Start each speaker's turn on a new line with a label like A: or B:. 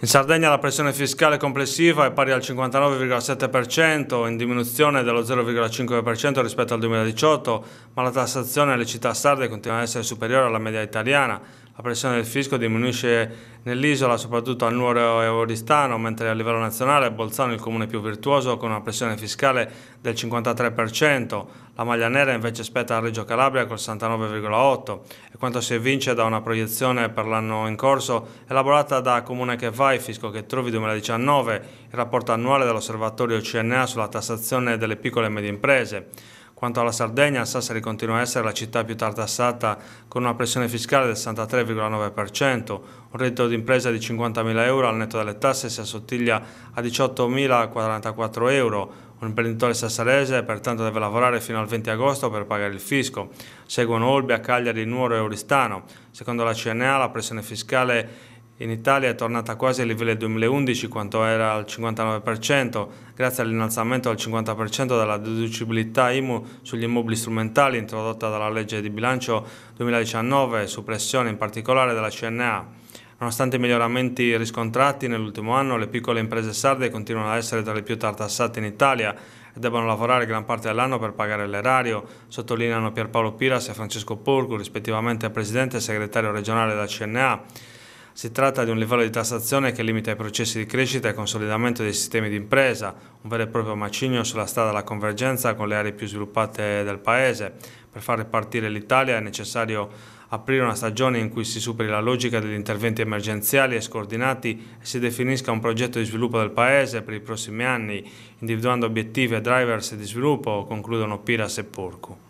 A: In Sardegna la pressione fiscale complessiva è pari al 59,7%, in diminuzione dello 0,5% rispetto al 2018, ma la tassazione alle città sarde continua ad essere superiore alla media italiana. La pressione del fisco diminuisce nell'isola, soprattutto a Nuoro e Oristano, mentre a livello nazionale Bolzano è il comune più virtuoso con una pressione fiscale del 53%. La maglia nera invece spetta a Reggio Calabria col 69,8% e quanto si evince da una proiezione per l'anno in corso elaborata da Comune che va fai, Fisco che trovi 2019, il rapporto annuale dell'osservatorio CNA sulla tassazione delle piccole e medie imprese. Quanto alla Sardegna, Sassari continua a essere la città più tartassata con una pressione fiscale del 63,9%, un reddito d'impresa di 50.000 euro al netto delle tasse si assottiglia a 18.044 euro, un imprenditore sassarese pertanto deve lavorare fino al 20 agosto per pagare il fisco. Seguono Olbia, Cagliari, Nuoro e Oristano. Secondo la CNA la pressione fiscale in Italia è tornata quasi al livello 2011 quanto era al 59% grazie all'innalzamento al 50% della deducibilità IMU sugli immobili strumentali introdotta dalla legge di bilancio 2019 su pressione in particolare della CNA. Nonostante i miglioramenti riscontrati nell'ultimo anno, le piccole imprese sarde continuano ad essere tra le più tartassate in Italia e debbono lavorare gran parte dell'anno per pagare l'erario, sottolineano Pierpaolo Piras e Francesco Porcu, rispettivamente presidente e segretario regionale della CNA. Si tratta di un livello di tassazione che limita i processi di crescita e consolidamento dei sistemi di impresa, un vero e proprio macigno sulla strada alla convergenza con le aree più sviluppate del Paese. Per far ripartire l'Italia è necessario aprire una stagione in cui si superi la logica degli interventi emergenziali e scordinati e si definisca un progetto di sviluppo del Paese per i prossimi anni, individuando obiettivi e drivers di sviluppo, concludono Piras e Porcu.